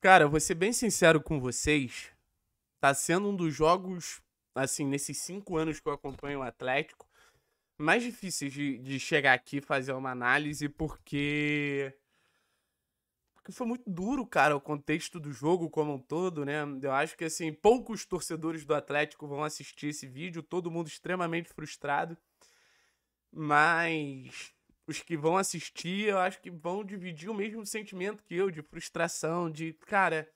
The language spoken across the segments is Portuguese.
Cara, vou ser bem sincero com vocês. Tá sendo um dos jogos, assim, nesses cinco anos que eu acompanho o Atlético, mais difíceis de, de chegar aqui e fazer uma análise, porque. Porque foi muito duro, cara, o contexto do jogo como um todo, né? Eu acho que, assim, poucos torcedores do Atlético vão assistir esse vídeo, todo mundo extremamente frustrado. Mas os que vão assistir, eu acho que vão dividir o mesmo sentimento que eu, de frustração, de, cara,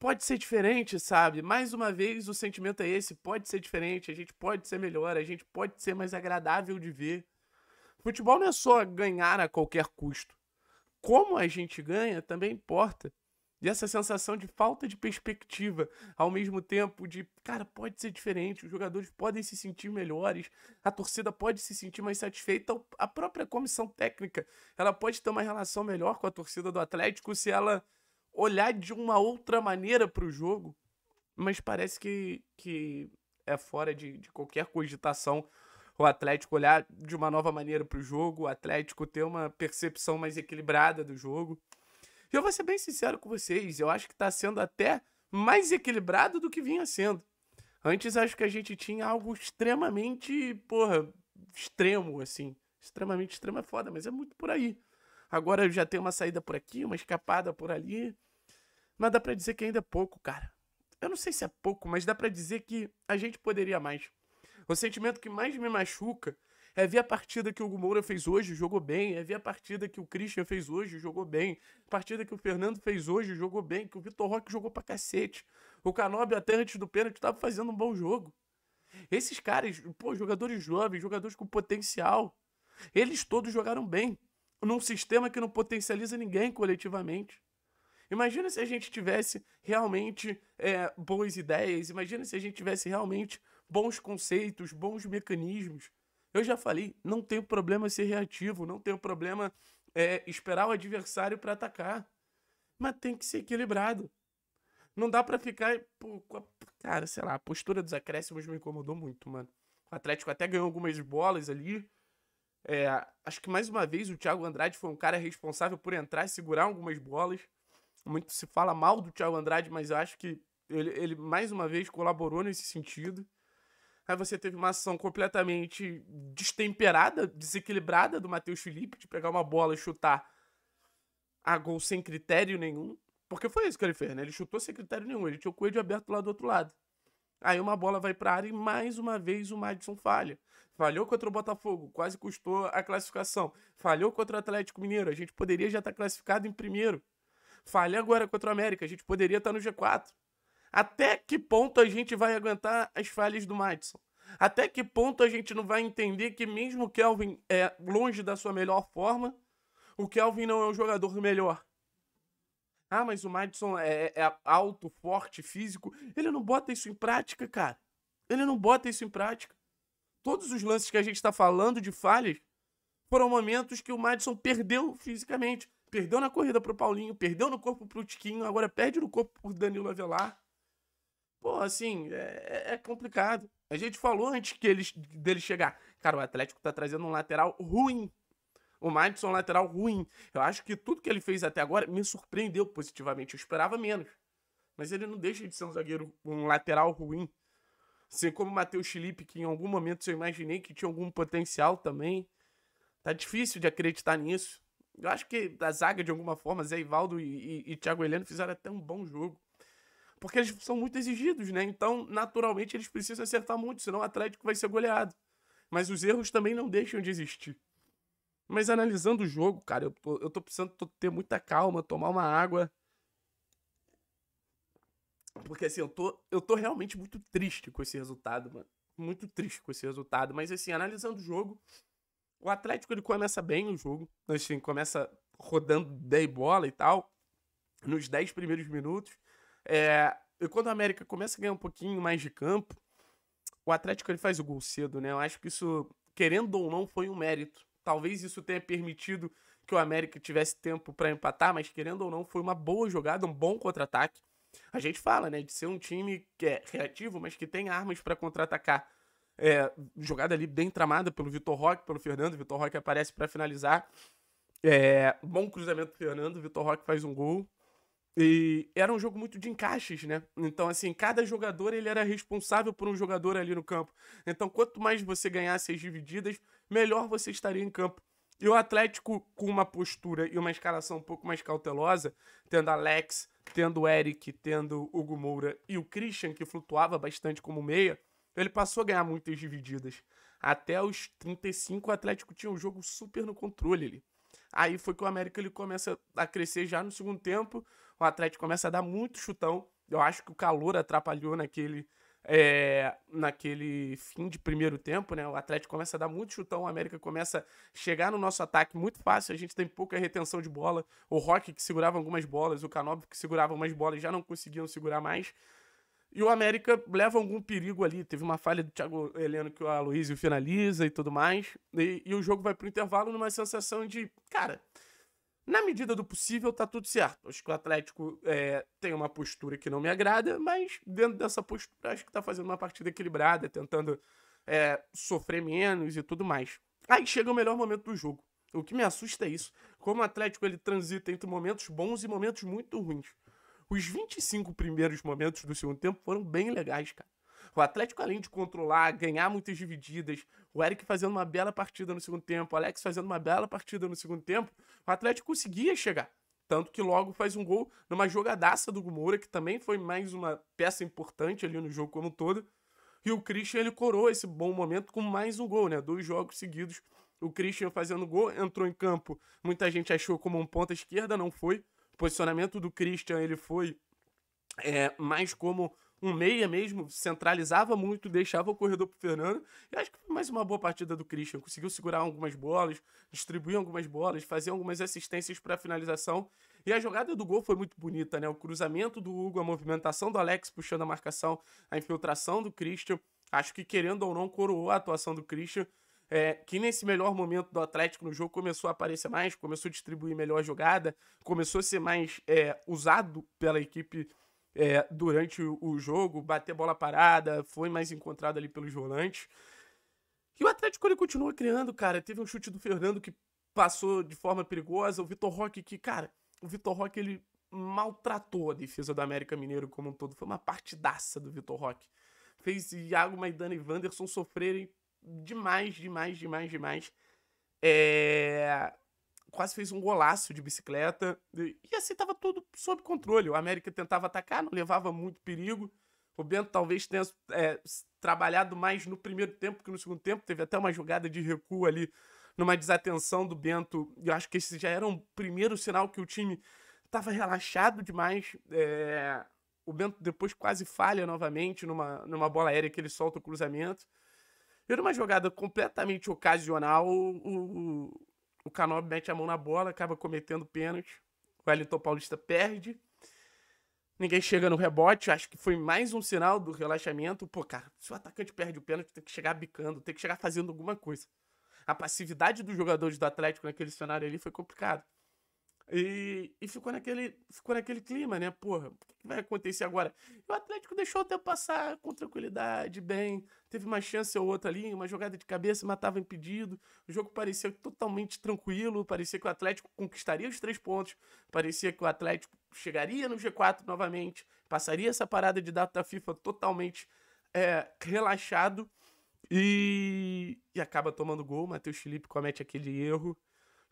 pode ser diferente, sabe? Mais uma vez, o sentimento é esse: pode ser diferente, a gente pode ser melhor, a gente pode ser mais agradável de ver. Futebol não é só ganhar a qualquer custo. Como a gente ganha também importa. E essa sensação de falta de perspectiva, ao mesmo tempo de, cara, pode ser diferente, os jogadores podem se sentir melhores, a torcida pode se sentir mais satisfeita, a própria comissão técnica, ela pode ter uma relação melhor com a torcida do Atlético se ela olhar de uma outra maneira para o jogo. Mas parece que, que é fora de, de qualquer cogitação o Atlético olhar de uma nova maneira para o jogo, o Atlético ter uma percepção mais equilibrada do jogo. Eu vou ser bem sincero com vocês, eu acho que está sendo até mais equilibrado do que vinha sendo. Antes acho que a gente tinha algo extremamente, porra, extremo, assim. Extremamente extremo é foda, mas é muito por aí. Agora já tem uma saída por aqui, uma escapada por ali. Mas dá pra dizer que ainda é pouco, cara. Eu não sei se é pouco, mas dá pra dizer que a gente poderia mais. O sentimento que mais me machuca é ver a partida que o Hugo Moura fez hoje, jogou bem. É ver a partida que o Christian fez hoje, jogou bem. A partida que o Fernando fez hoje, jogou bem. Que o Vitor Roque jogou pra cacete. O Canobi, até antes do pênalti, tava fazendo um bom jogo. Esses caras, pô, jogadores jovens, jogadores com potencial. Eles todos jogaram bem. Num sistema que não potencializa ninguém coletivamente. Imagina se a gente tivesse realmente é, boas ideias, imagina se a gente tivesse realmente bons conceitos, bons mecanismos. Eu já falei, não tem problema ser reativo, não tem problema é, esperar o adversário para atacar. Mas tem que ser equilibrado. Não dá para ficar. Pô, cara, sei lá, a postura dos acréscimos me incomodou muito, mano. O Atlético até ganhou algumas bolas ali. É, acho que mais uma vez o Thiago Andrade foi um cara responsável por entrar e segurar algumas bolas. Muito se fala mal do Thiago Andrade, mas eu acho que ele, ele mais uma vez colaborou nesse sentido. Aí você teve uma ação completamente destemperada, desequilibrada do Matheus Felipe, de pegar uma bola e chutar a gol sem critério nenhum. Porque foi isso que ele fez, né? Ele chutou sem critério nenhum, ele tinha o coelho aberto lá do outro lado. Aí uma bola vai pra área e mais uma vez o Madison falha. Falhou contra o Botafogo, quase custou a classificação. Falhou contra o Atlético Mineiro, a gente poderia já estar tá classificado em primeiro. Falha agora contra o América, a gente poderia estar tá no G4. Até que ponto a gente vai aguentar as falhas do Madison? Até que ponto a gente não vai entender que mesmo o Kelvin é longe da sua melhor forma, o Kelvin não é o jogador melhor? Ah, mas o Madison é, é alto, forte, físico. Ele não bota isso em prática, cara. Ele não bota isso em prática. Todos os lances que a gente está falando de falhas foram momentos que o Madison perdeu fisicamente. Perdeu na corrida pro Paulinho, perdeu no corpo pro Tiquinho, agora perde no corpo pro Danilo Avelar. Pô, assim, é, é, é complicado. A gente falou antes que ele, dele chegar. Cara, o Atlético tá trazendo um lateral ruim. O Madison é um lateral ruim. Eu acho que tudo que ele fez até agora me surpreendeu positivamente. Eu esperava menos. Mas ele não deixa de ser um zagueiro, um lateral ruim. Assim como o Matheus Felipe, que em algum momento eu imaginei que tinha algum potencial também. Tá difícil de acreditar nisso. Eu acho que da zaga, de alguma forma, Zé Ivaldo e, e, e Thiago Heleno fizeram até um bom jogo porque eles são muito exigidos, né? Então, naturalmente, eles precisam acertar muito, senão o Atlético vai ser goleado. Mas os erros também não deixam de existir. Mas analisando o jogo, cara, eu tô, eu tô precisando ter muita calma, tomar uma água. Porque assim, eu tô, eu tô realmente muito triste com esse resultado, mano. Muito triste com esse resultado. Mas assim, analisando o jogo, o Atlético ele começa bem o jogo. Assim, começa rodando 10 bola e tal. Nos 10 primeiros minutos. É, e quando o América começa a ganhar um pouquinho mais de campo, o Atlético ele faz o gol cedo, né? Eu acho que isso, querendo ou não, foi um mérito. Talvez isso tenha permitido que o América tivesse tempo para empatar, mas querendo ou não, foi uma boa jogada, um bom contra-ataque. A gente fala, né, de ser um time que é reativo, mas que tem armas para contra-atacar. É, jogada ali bem tramada pelo Vitor Roque, pelo Fernando. Vitor Roque aparece para finalizar. É, bom cruzamento do Fernando. Vitor Roque faz um gol. E era um jogo muito de encaixes, né? Então, assim, cada jogador ele era responsável por um jogador ali no campo. Então, quanto mais você ganhasse as divididas, melhor você estaria em campo. E o Atlético, com uma postura e uma escalação um pouco mais cautelosa, tendo Alex, tendo Eric, tendo Hugo Moura e o Christian, que flutuava bastante como meia, ele passou a ganhar muitas divididas. Até os 35, o Atlético tinha um jogo super no controle ali. Aí foi que o América ele começa a crescer já no segundo tempo o Atlético começa a dar muito chutão. Eu acho que o calor atrapalhou naquele, é, naquele fim de primeiro tempo, né? O Atlético começa a dar muito chutão, o América começa a chegar no nosso ataque muito fácil, a gente tem pouca retenção de bola. O Rock que segurava algumas bolas, o Canob que segurava umas bolas já não conseguiam segurar mais. E o América leva algum perigo ali. Teve uma falha do Thiago Heleno que o Aloysio finaliza e tudo mais. E, e o jogo vai pro intervalo numa sensação de, cara, na medida do possível, tá tudo certo. Acho que o Atlético é, tem uma postura que não me agrada, mas dentro dessa postura, acho que tá fazendo uma partida equilibrada, tentando é, sofrer menos e tudo mais. Aí chega o melhor momento do jogo. O que me assusta é isso. Como o Atlético ele transita entre momentos bons e momentos muito ruins. Os 25 primeiros momentos do segundo tempo foram bem legais, cara. O Atlético, além de controlar, ganhar muitas divididas, o Eric fazendo uma bela partida no segundo tempo, o Alex fazendo uma bela partida no segundo tempo, o Atlético conseguia chegar. Tanto que logo faz um gol numa jogadaça do Gumura, que também foi mais uma peça importante ali no jogo como um todo. E o Christian ele coroa esse bom momento com mais um gol, né? Dois jogos seguidos. O Christian fazendo gol, entrou em campo. Muita gente achou como um ponta esquerda, não foi. O posicionamento do Christian ele foi é, mais como um meia mesmo, centralizava muito, deixava o corredor pro Fernando. E acho que foi mais uma boa partida do Christian. Conseguiu segurar algumas bolas, distribuir algumas bolas, fazer algumas assistências para finalização. E a jogada do gol foi muito bonita, né? O cruzamento do Hugo, a movimentação do Alex puxando a marcação, a infiltração do Christian. Acho que querendo ou não coroou a atuação do Christian. É, que nesse melhor momento do Atlético no jogo começou a aparecer mais, começou a distribuir melhor a jogada, começou a ser mais é, usado pela equipe é, durante o, jogo, bater bola parada, foi mais encontrado ali pelos volantes. E o Atlético ele continua criando, cara. Teve um chute do Fernando que passou de forma perigosa. O Vitor Roque que, cara, o Vitor Roque ele maltratou a defesa do América Mineiro como um todo. Foi uma partidaça do Vitor Roque. Fez Iago Maidana e Wanderson sofrerem demais, demais, demais, demais. É quase fez um golaço de bicicleta. E, assim estava tudo sob controle. O América tentava atacar, não levava muito perigo. O Bento talvez tenha é, trabalhado mais no primeiro tempo que no segundo tempo. Teve até uma jogada de recuo ali, numa desatenção do Bento. Eu acho que esse já era um primeiro sinal que o time estava relaxado demais. É... O Bento depois quase falha novamente numa, numa bola aérea que ele solta o cruzamento. era uma jogada completamente ocasional, o, o Canob mete a mão na bola, acaba cometendo pênalti. O Wellington Paulista perde. Ninguém chega no rebote. Acho que foi mais um sinal do relaxamento. Pô, cara, se o atacante perde o pênalti, tem que chegar bicando, tem que chegar fazendo alguma coisa. A passividade dos jogadores do Atlético naquele cenário ali foi complicado. E, e ficou, naquele, ficou naquele clima, né? Porra, o que vai acontecer agora? E o Atlético deixou o tempo passar com tranquilidade, bem. Teve uma chance ou outra ali, uma jogada de cabeça, matava impedido. O jogo parecia totalmente tranquilo, parecia que o Atlético conquistaria os três pontos, parecia que o Atlético chegaria no G4 novamente, passaria essa parada de data FIFA totalmente é, relaxado. E, e acaba tomando gol. Matheus Felipe comete aquele erro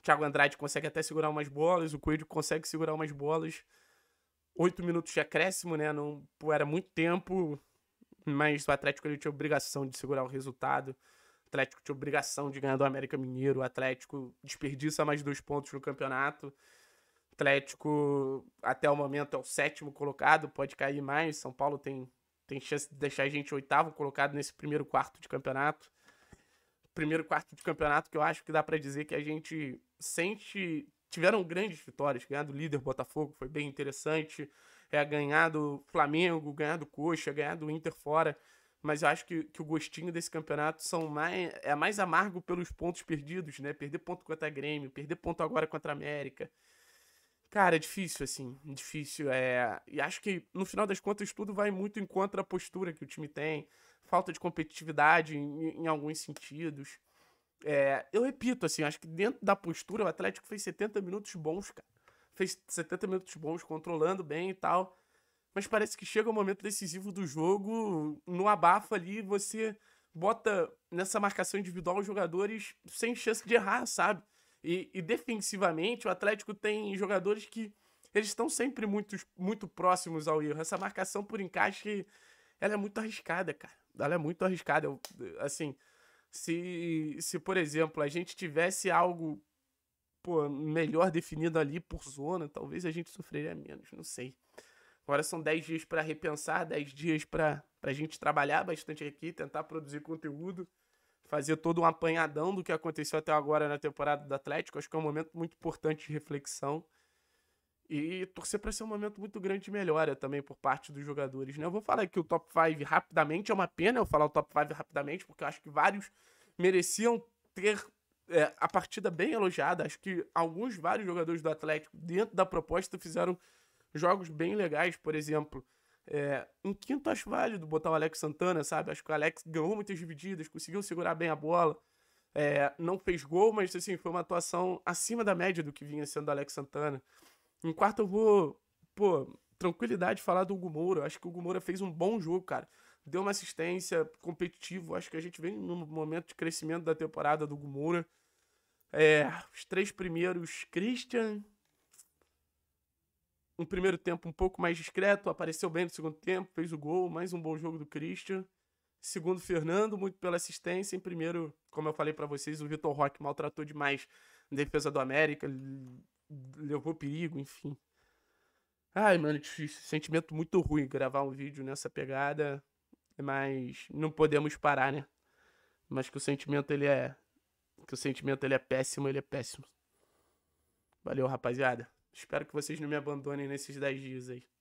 Thiago Andrade consegue até segurar umas bolas, o Coelho consegue segurar umas bolas. Oito minutos de acréscimo, né? Não, pô, era muito tempo, mas o Atlético ele tinha obrigação de segurar o resultado. O Atlético tinha obrigação de ganhar do América Mineiro. O Atlético desperdiça mais dois pontos no campeonato. O Atlético, até o momento, é o sétimo colocado, pode cair mais. São Paulo tem, tem chance de deixar a gente oitavo colocado nesse primeiro quarto de campeonato primeiro quarto de campeonato que eu acho que dá para dizer que a gente sente. Tiveram grandes vitórias, ganhar do líder Botafogo foi bem interessante, é, ganhar do Flamengo, ganhar do Coxa, ganhar do Inter fora, mas eu acho que, que o gostinho desse campeonato são mais, é mais amargo pelos pontos perdidos, né? Perder ponto contra a Grêmio, perder ponto agora contra a América. Cara, é difícil, assim, difícil. É... E acho que, no final das contas, tudo vai muito em contra a postura que o time tem, falta de competitividade em, em alguns sentidos. É, eu repito, assim, acho que dentro da postura, o Atlético fez 70 minutos bons, cara. Fez 70 minutos bons, controlando bem e tal. Mas parece que chega o momento decisivo do jogo, no abafa ali, você bota nessa marcação individual os jogadores sem chance de errar, sabe? E, e defensivamente, o Atlético tem jogadores que eles estão sempre muito, muito próximos ao erro. Essa marcação por encaixe ela é muito arriscada, cara. Ela é muito arriscada. Eu, assim, se, se, por exemplo, a gente tivesse algo pô, melhor definido ali por zona, talvez a gente sofreria menos, não sei. Agora são 10 dias para repensar, 10 dias para a gente trabalhar bastante aqui, tentar produzir conteúdo, fazer todo um apanhadão do que aconteceu até agora na temporada do Atlético. Acho que é um momento muito importante de reflexão. E torcer para ser um momento muito grande de melhora também por parte dos jogadores. Né? Eu vou falar que o top 5 rapidamente, é uma pena eu falar o top 5 rapidamente, porque eu acho que vários mereciam ter é, a partida bem elogiada. Acho que alguns, vários jogadores do Atlético, dentro da proposta, fizeram jogos bem legais, por exemplo. É, em quinto, acho válido botar o Alex Santana, sabe? Acho que o Alex ganhou muitas divididas, conseguiu segurar bem a bola. É, não fez gol, mas assim, foi uma atuação acima da média do que vinha sendo o Alex Santana. Em quarto, eu vou, pô, tranquilidade falar do Hugo Moura. Acho que o Hugo Moura fez um bom jogo, cara. Deu uma assistência competitivo. Acho que a gente vem num momento de crescimento da temporada do Hugo Moura. É, os três primeiros, Christian. Um primeiro tempo um pouco mais discreto, apareceu bem no segundo tempo, fez o gol, mais um bom jogo do Christian. Segundo, Fernando, muito pela assistência. Em primeiro, como eu falei para vocês, o Vitor Roque maltratou demais a defesa do América, levou perigo, enfim. Ai, mano, difícil. Sentimento muito ruim gravar um vídeo nessa pegada, mas não podemos parar, né? Mas que o sentimento ele é que o sentimento ele é péssimo, ele é péssimo. Valeu, rapaziada. Espero que vocês não me abandonem nesses 10 dias aí.